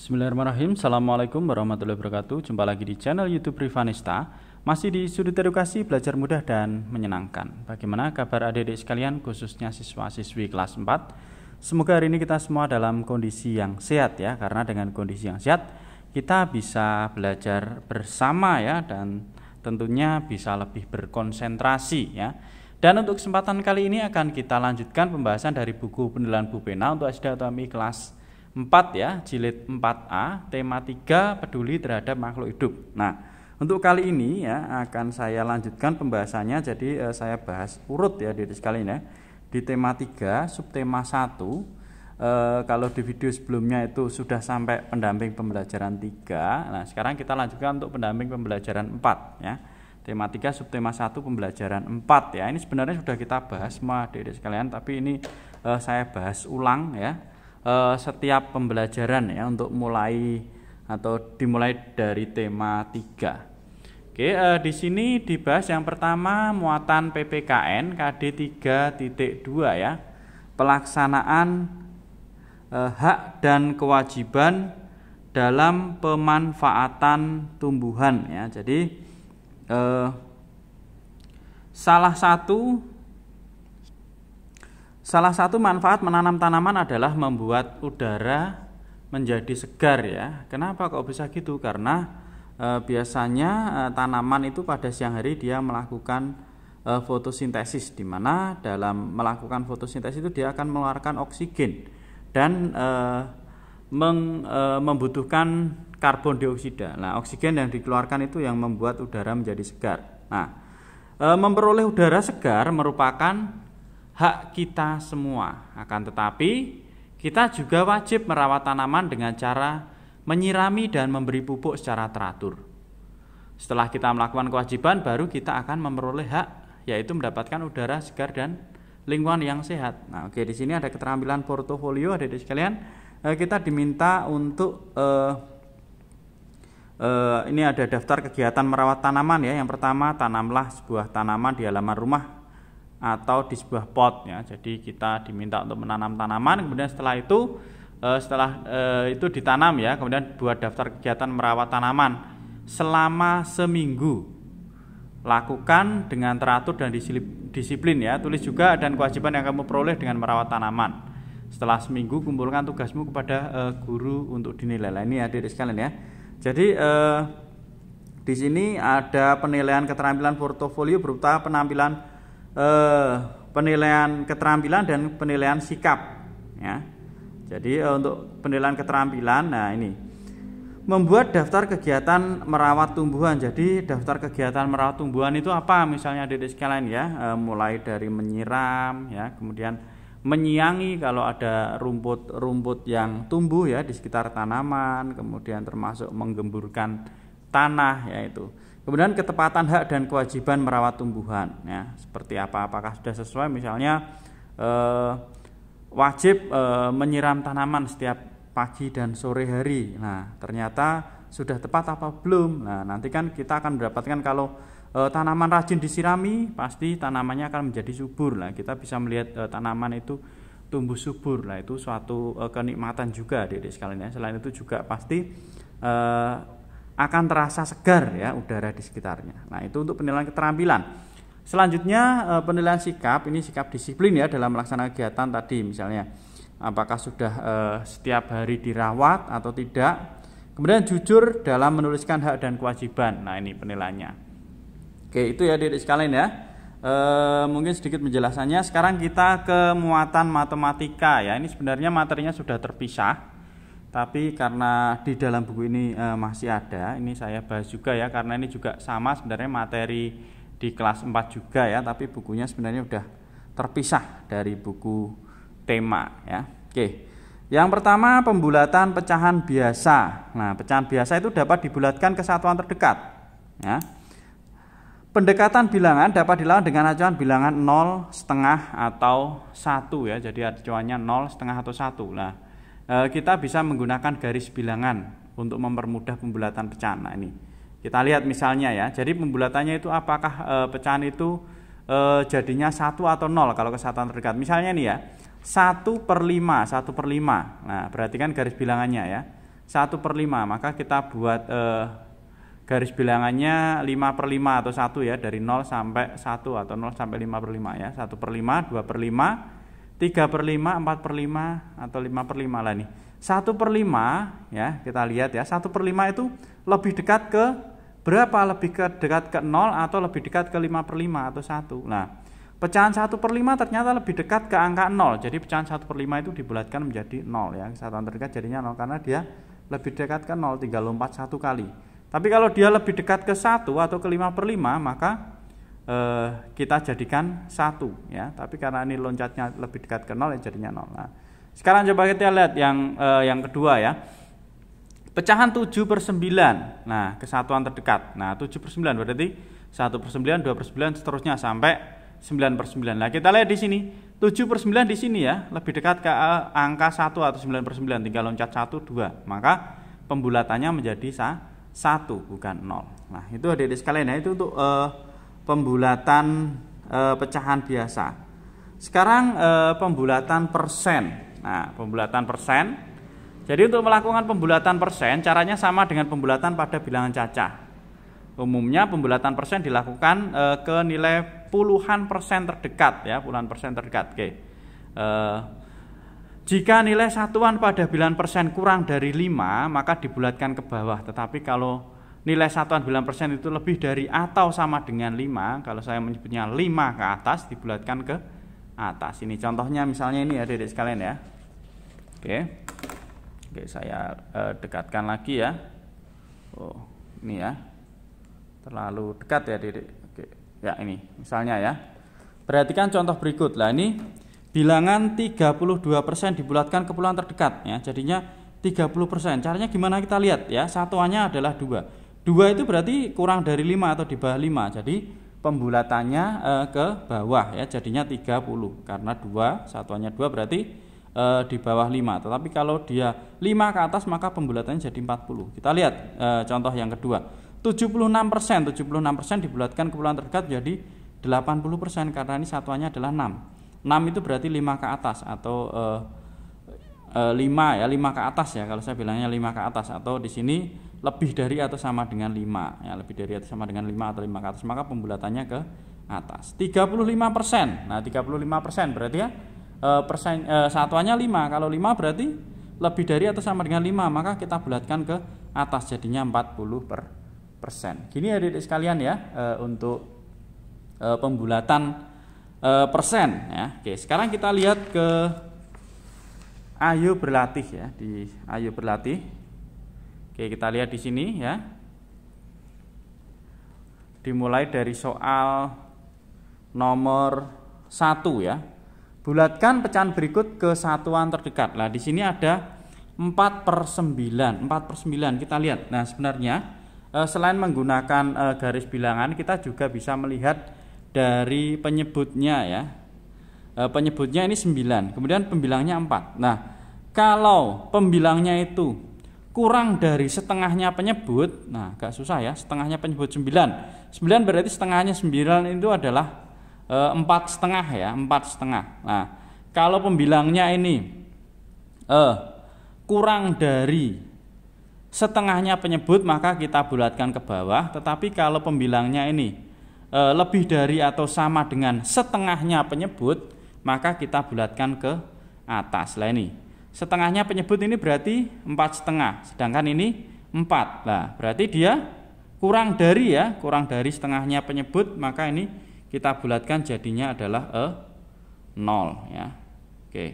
Bismillahirrahmanirrahim. Assalamualaikum warahmatullahi wabarakatuh. Jumpa lagi di channel YouTube Rivanista. Masih di sudut edukasi belajar mudah dan menyenangkan. Bagaimana kabar adik-adik sekalian khususnya siswa-siswi kelas 4? Semoga hari ini kita semua dalam kondisi yang sehat ya karena dengan kondisi yang sehat kita bisa belajar bersama ya dan tentunya bisa lebih berkonsentrasi ya. Dan untuk kesempatan kali ini akan kita lanjutkan pembahasan dari buku penilaian Bupena untuk SD atau MI kelas 4 ya, jilid 4A, tema 3 peduli terhadap makhluk hidup. Nah, untuk kali ini ya akan saya lanjutkan pembahasannya jadi eh, saya bahas urut ya di sekali ini ya. Di tema 3, subtema 1 eh, kalau di video sebelumnya itu sudah sampai pendamping pembelajaran 3. Nah, sekarang kita lanjutkan untuk pendamping pembelajaran 4 ya. Tema 3 subtema 1 pembelajaran 4 ya. Ini sebenarnya sudah kita bahas semua Adik-adik sekalian, tapi ini eh, saya bahas ulang ya Eh, setiap pembelajaran ya untuk mulai atau dimulai dari tema 3. Oke, eh, di sini dibahas yang pertama muatan PPKN KD 3.2 ya. Pelaksanaan eh, hak dan kewajiban dalam pemanfaatan tumbuhan ya. Jadi eh, salah satu Salah satu manfaat menanam tanaman adalah membuat udara menjadi segar ya. Kenapa kok bisa gitu? Karena e, biasanya e, tanaman itu pada siang hari dia melakukan e, fotosintesis di mana dalam melakukan fotosintesis itu dia akan mengeluarkan oksigen dan e, meng, e, membutuhkan karbon dioksida. Nah, oksigen yang dikeluarkan itu yang membuat udara menjadi segar. Nah, e, memperoleh udara segar merupakan hak kita semua. Akan tetapi, kita juga wajib merawat tanaman dengan cara menyirami dan memberi pupuk secara teratur. Setelah kita melakukan kewajiban, baru kita akan memperoleh hak, yaitu mendapatkan udara segar dan lingkungan yang sehat. Nah, oke, di sini ada keterampilan portofolio, ada di sekalian. Eh, kita diminta untuk eh, eh, ini ada daftar kegiatan merawat tanaman ya. Yang pertama, tanamlah sebuah tanaman di halaman rumah atau di sebuah pot ya. Jadi kita diminta untuk menanam tanaman, kemudian setelah itu eh, setelah eh, itu ditanam ya, kemudian buat daftar kegiatan merawat tanaman selama seminggu. Lakukan dengan teratur dan disiplin ya. Tulis juga dan kewajiban yang kamu peroleh dengan merawat tanaman. Setelah seminggu kumpulkan tugasmu kepada eh, guru untuk dinilai. Nah, ini ya diri sekalian ya. Jadi di sini ada penilaian keterampilan portofolio berupa penampilan Eh, penilaian keterampilan dan penilaian sikap ya. Jadi eh, untuk penilaian keterampilan nah ini membuat daftar kegiatan merawat tumbuhan. Jadi daftar kegiatan merawat tumbuhan itu apa? Misalnya di sekalian ya, e, mulai dari menyiram ya, kemudian menyiangi kalau ada rumput-rumput yang tumbuh ya di sekitar tanaman, kemudian termasuk menggemburkan tanah yaitu Kemudian ketepatan hak dan kewajiban merawat tumbuhan, ya seperti apa? Apakah sudah sesuai? Misalnya eh, wajib eh, menyiram tanaman setiap pagi dan sore hari. Nah, ternyata sudah tepat apa belum? Nah, nanti kan kita akan mendapatkan kalau e, tanaman rajin disirami, pasti tanamannya akan menjadi subur lah. Kita bisa melihat e, tanaman itu tumbuh subur lah. Itu suatu e, kenikmatan juga, Adik-adik sekalian. Ya. Selain itu juga pasti e, akan terasa segar ya udara di sekitarnya. Nah, itu untuk penilaian keterampilan. Selanjutnya eh, penilaian sikap, ini sikap disiplin ya dalam melaksanakan kegiatan tadi misalnya. Apakah sudah eh, setiap hari dirawat atau tidak? Kemudian jujur dalam menuliskan hak dan kewajiban. Nah, ini penilaiannya. Oke, itu ya Diri sekalian ya. E, mungkin sedikit penjelasannya. Sekarang kita ke muatan matematika ya. Ini sebenarnya materinya sudah terpisah tapi karena di dalam buku ini e, masih ada ini saya bahas juga ya karena ini juga sama sebenarnya materi di kelas 4 juga ya tapi bukunya sebenarnya udah terpisah dari buku tema ya oke yang pertama pembulatan pecahan biasa nah pecahan biasa itu dapat dibulatkan ke satuan terdekat ya Pendekatan bilangan dapat dilakukan dengan acuan bilangan 0, setengah atau 1 ya. Jadi acuannya 0, setengah atau 1. Nah, Eh, kita bisa menggunakan garis bilangan untuk mempermudah pembulatan pecahan. Nah, ini kita lihat misalnya ya. Jadi pembulatannya itu apakah e, pecahan itu e, jadinya satu atau nol kalau kesatuan terdekat. Misalnya nih ya, satu per lima, satu per lima. Nah, perhatikan garis bilangannya ya. Satu per lima, maka kita buat e, garis bilangannya 5 per 5 atau 1 ya dari 0 sampai 1 atau 0 sampai 5 per 5 ya 1 per 5 2 per 5 3 per 5, 4 per 5, atau 5 per 5 lah nih. 1 per 5, ya, kita lihat ya, 1 per 5 itu lebih dekat ke berapa? Lebih ke dekat ke 0 atau lebih dekat ke 5 per 5 atau 1. Nah, pecahan 1 per 5 ternyata lebih dekat ke angka 0. Jadi pecahan 1 per 5 itu dibulatkan menjadi 0 ya. Satuan terdekat jadinya 0 karena dia lebih dekat ke 0, tinggal lompat 1 kali. Tapi kalau dia lebih dekat ke 1 atau ke 5 per 5, maka eh, kita jadikan satu ya tapi karena ini loncatnya lebih dekat ke nol ya jadinya nol nah, sekarang coba kita lihat yang eh, yang kedua ya pecahan 7 per 9 nah kesatuan terdekat nah 7 per 9 berarti 1 per 9 2 per 9 seterusnya sampai 9 per 9 nah kita lihat di sini 7 per 9 di sini ya lebih dekat ke eh, angka 1 atau 9 per 9 tinggal loncat 1 2 maka pembulatannya menjadi 1 bukan 0 nah itu adik-adik sekalian ya itu untuk uh, pembulatan e, pecahan biasa. Sekarang e, pembulatan persen. Nah, pembulatan persen. Jadi untuk melakukan pembulatan persen, caranya sama dengan pembulatan pada bilangan cacah. Umumnya pembulatan persen dilakukan e, ke nilai puluhan persen terdekat ya, puluhan persen terdekat. Oke. E, jika nilai satuan pada bilangan persen kurang dari 5, maka dibulatkan ke bawah. Tetapi kalau nilai satuan bulan persen itu lebih dari atau sama dengan 5 kalau saya menyebutnya 5 ke atas dibulatkan ke atas ini contohnya misalnya ini ya adik-adik sekalian ya oke oke saya eh, dekatkan lagi ya oh ini ya terlalu dekat ya adik oke ya ini misalnya ya perhatikan contoh berikut lah ini bilangan 32% dibulatkan ke puluhan terdekat ya jadinya 30%. Caranya gimana kita lihat ya? Satuannya adalah dua 2 itu berarti kurang dari 5 atau di bawah 5. Jadi pembulatannya e, ke bawah ya jadinya 30 karena 2 satuannya 2 berarti e, di bawah 5. Tetapi kalau dia 5 ke atas maka pembulatannya jadi 40. Kita lihat e, contoh yang kedua. 76% 76% dibulatkan ke kepulauan terdekat jadi 80% karena ini satuannya adalah 6. 6 itu berarti 5 ke atas atau e, e, 5 ya, 5 ke atas ya kalau saya bilangnya 5 ke atas atau di sini lebih dari atau sama dengan 5 ya lebih dari atau sama dengan 5 atau 5 ke atas maka pembulatannya ke atas 35 persen nah 35 persen berarti ya eh, persen eh, satuannya 5 kalau 5 berarti lebih dari atau sama dengan 5 maka kita bulatkan ke atas jadinya 40 per persen gini ya adik sekalian ya eh, untuk eh, pembulatan eh, persen ya oke sekarang kita lihat ke ayo berlatih ya di ayo berlatih Oke, kita lihat di sini ya. Dimulai dari soal nomor 1 ya. Bulatkan pecahan berikut ke satuan terdekat. Nah, di sini ada 4 per 9. 4 per 9 kita lihat. Nah, sebenarnya eh, selain menggunakan eh, garis bilangan, kita juga bisa melihat dari penyebutnya ya. Eh, penyebutnya ini 9, kemudian pembilangnya 4. Nah, kalau pembilangnya itu kurang dari setengahnya penyebut, nah gak susah ya, setengahnya penyebut 9. 9 berarti setengahnya 9 itu adalah eh, empat setengah ya, empat setengah. Nah, kalau pembilangnya ini eh, kurang dari setengahnya penyebut maka kita bulatkan ke bawah. Tetapi kalau pembilangnya ini eh, lebih dari atau sama dengan setengahnya penyebut maka kita bulatkan ke atas lah ini setengahnya penyebut ini berarti empat setengah sedangkan ini empat lah berarti dia kurang dari ya kurang dari setengahnya penyebut maka ini kita bulatkan jadinya adalah e nol ya oke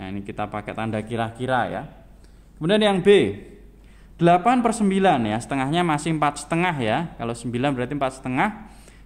nah ini kita pakai tanda kira-kira ya kemudian yang B 8 per 9 ya setengahnya masih empat setengah ya kalau 9 berarti empat setengah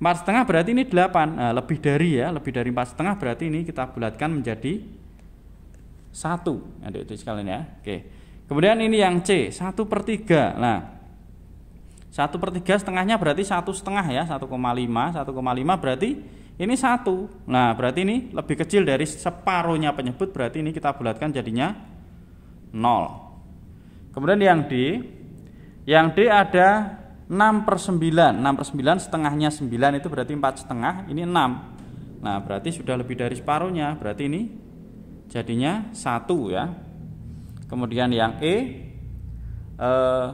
empat setengah berarti ini 8 nah, lebih dari ya lebih dari empat setengah berarti ini kita bulatkan menjadi 1 adik-adik sekalian ya oke kemudian ini yang C 1 per 3 nah 1 per 3 setengahnya berarti satu setengah ya 1,5 1,5 berarti ini satu nah berarti ini lebih kecil dari separuhnya penyebut berarti ini kita bulatkan jadinya 0 kemudian yang D yang D ada 6 per 9 6 per 9 setengahnya 9 itu berarti 4 setengah ini 6 Nah berarti sudah lebih dari separuhnya berarti ini jadinya satu ya kemudian yang E eh,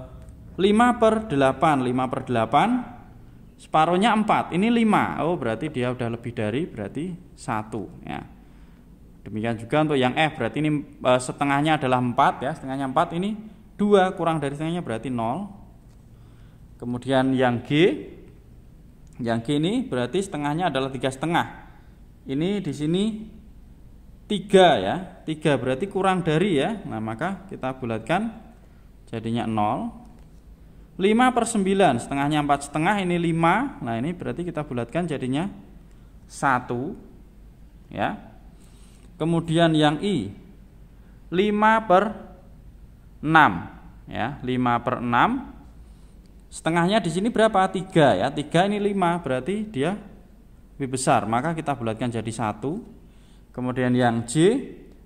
5 per 8 5 per 8 separuhnya 4 ini 5 Oh berarti dia udah lebih dari berarti satu ya demikian juga untuk yang F berarti ini eh, setengahnya adalah 4 ya setengahnya 4 ini 2 kurang dari setengahnya berarti 0 kemudian yang G yang G ini berarti setengahnya adalah tiga setengah ini di sini 3 ya 3 berarti kurang dari ya Nah maka kita bulatkan jadinya 0 5 per 9 setengahnya 4 setengah ini 5 Nah ini berarti kita bulatkan jadinya 1 ya Kemudian yang I 5 per 6 ya 5 per 6 setengahnya di sini berapa 3 ya 3 ini 5 berarti dia lebih besar maka kita bulatkan jadi 1 Kemudian yang J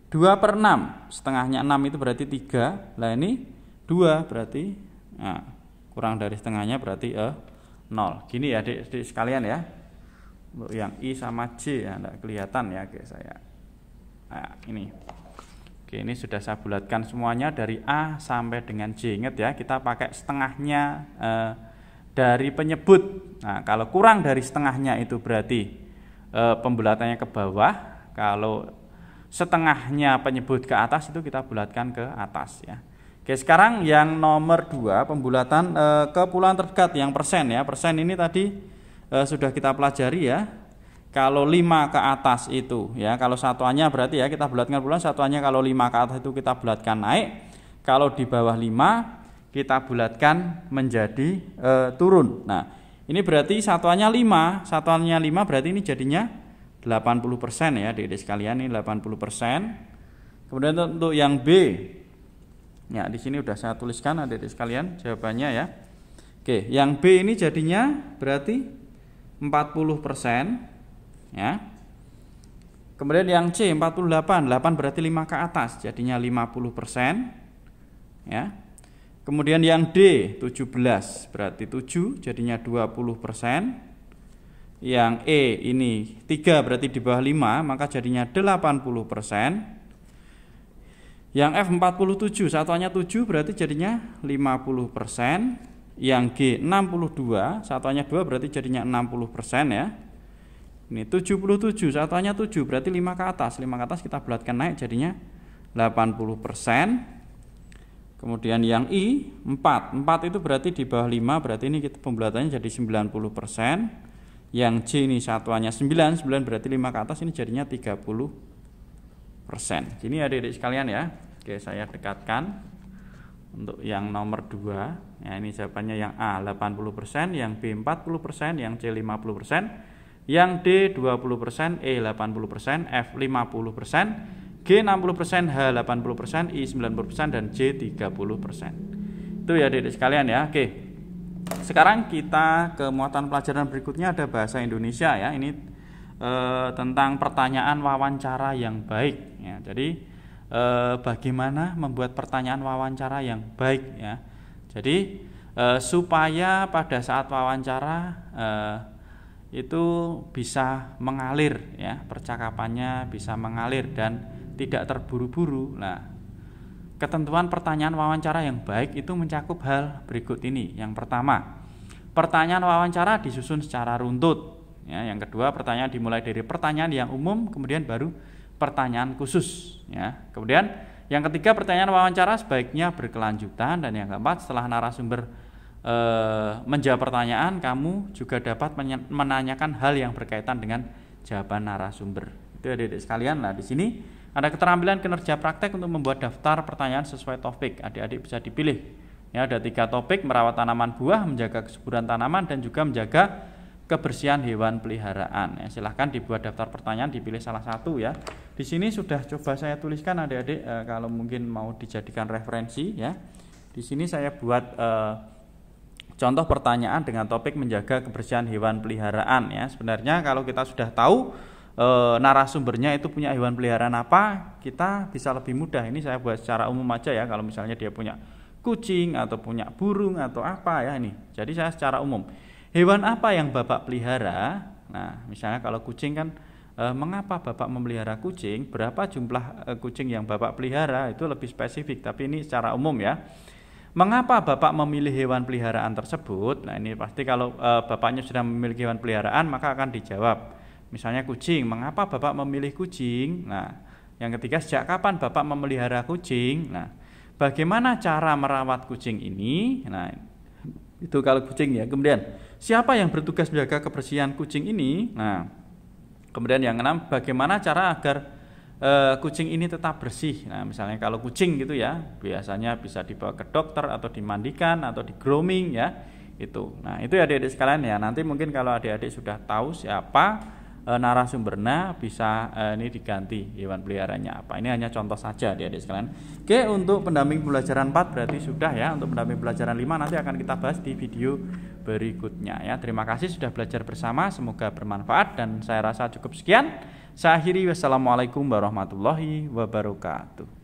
2 per 6 Setengahnya 6 itu berarti 3 Nah ini 2 berarti nah, Kurang dari setengahnya berarti eh, 0 Gini ya adik, adik sekalian ya Untuk yang I sama J ya Tidak kelihatan ya kayak saya Nah ini Oke ini sudah saya bulatkan semuanya Dari A sampai dengan J Ingat ya kita pakai setengahnya eh, Dari penyebut Nah kalau kurang dari setengahnya itu berarti eh, Pembulatannya ke bawah kalau setengahnya penyebut ke atas itu kita bulatkan ke atas ya. Oke, sekarang yang nomor dua pembulatan e, eh, kepulauan terdekat yang persen ya. Persen ini tadi e, sudah kita pelajari ya. Kalau 5 ke atas itu ya, kalau satuannya berarti ya kita bulatkan bulan satuannya kalau 5 ke atas itu kita bulatkan naik. Kalau di bawah 5 kita bulatkan menjadi e, turun. Nah, ini berarti satuannya 5, satuannya 5 berarti ini jadinya 80% ya di sekalian ini 80%. Kemudian untuk yang B. Ya, di sini sudah saya tuliskan ada di sekalian jawabannya ya. Oke, yang B ini jadinya berarti 40% ya. Kemudian yang C 48, 8 berarti 5 ke atas jadinya 50% ya. Kemudian yang D 17 berarti 7 jadinya 20 persen yang E ini 3 berarti di bawah 5 maka jadinya 80% yang F 47 satuannya 7 berarti jadinya 50% yang G 62 satuannya 2 berarti jadinya 60% ya ini 77 satuannya 7 berarti 5 ke atas 5 ke atas kita bulatkan naik jadinya 80% kemudian yang I 4 4 itu berarti di bawah 5 berarti ini kita pembulatannya jadi 90% yang C ini satuannya 9 9 berarti 5 ke atas ini jadinya 30 persen ini ya, adik-adik sekalian ya oke saya dekatkan untuk yang nomor 2 ya ini jawabannya yang A 80 persen yang B 40 persen yang C 50 persen yang D 20 persen E 80 persen F 50 persen G 60 persen H 80 persen I 90 persen dan C 30 persen itu ya adik-adik sekalian ya oke sekarang kita ke muatan pelajaran berikutnya ada bahasa Indonesia ya. Ini e, tentang pertanyaan wawancara yang baik. Ya, jadi e, bagaimana membuat pertanyaan wawancara yang baik ya. Jadi e, supaya pada saat wawancara e, itu bisa mengalir ya percakapannya bisa mengalir dan tidak terburu-buru. Nah Ketentuan pertanyaan wawancara yang baik itu mencakup hal berikut ini. Yang pertama, pertanyaan wawancara disusun secara runtut. Ya, yang kedua, pertanyaan dimulai dari pertanyaan yang umum, kemudian baru pertanyaan khusus. Ya, kemudian yang ketiga, pertanyaan wawancara sebaiknya berkelanjutan dan yang keempat, setelah narasumber e, menjawab pertanyaan, kamu juga dapat menanyakan hal yang berkaitan dengan jawaban narasumber. Itu adik-adik sekalian lah di sini ada keterampilan kinerja praktek untuk membuat daftar pertanyaan sesuai topik. Adik-adik bisa dipilih. Ya, ada tiga topik, merawat tanaman buah, menjaga kesuburan tanaman, dan juga menjaga kebersihan hewan peliharaan. Ya, silahkan dibuat daftar pertanyaan, dipilih salah satu ya. Di sini sudah coba saya tuliskan adik-adik eh, kalau mungkin mau dijadikan referensi ya. Di sini saya buat eh, contoh pertanyaan dengan topik menjaga kebersihan hewan peliharaan ya. Sebenarnya kalau kita sudah tahu e, narasumbernya itu punya hewan peliharaan apa, kita bisa lebih mudah. Ini saya buat secara umum aja ya, kalau misalnya dia punya kucing atau punya burung atau apa ya ini. Jadi saya secara umum. Hewan apa yang Bapak pelihara? Nah, misalnya kalau kucing kan e, mengapa Bapak memelihara kucing? Berapa jumlah e, kucing yang Bapak pelihara? Itu lebih spesifik, tapi ini secara umum ya. Mengapa Bapak memilih hewan peliharaan tersebut? Nah, ini pasti kalau e, Bapaknya sudah memiliki hewan peliharaan, maka akan dijawab Misalnya kucing, mengapa Bapak memilih kucing? Nah, yang ketiga sejak kapan Bapak memelihara kucing? Nah, bagaimana cara merawat kucing ini? Nah, itu kalau kucing ya. Kemudian, siapa yang bertugas menjaga kebersihan kucing ini? Nah, kemudian yang keenam, bagaimana cara agar e, kucing ini tetap bersih? Nah, misalnya kalau kucing gitu ya, biasanya bisa dibawa ke dokter atau dimandikan atau di grooming ya, itu. Nah, itu ya adik-adik sekalian ya. Nanti mungkin kalau adik-adik sudah tahu siapa e, eh, narasumbernya bisa e, ini diganti hewan peliharanya apa. Ini hanya contoh saja dia adik sekalian. Oke, untuk pendamping pelajaran 4 berarti sudah ya. Untuk pendamping pelajaran 5 nanti akan kita bahas di video berikutnya ya. Terima kasih sudah belajar bersama, semoga bermanfaat dan saya rasa cukup sekian. Saya akhiri wassalamualaikum warahmatullahi wabarakatuh.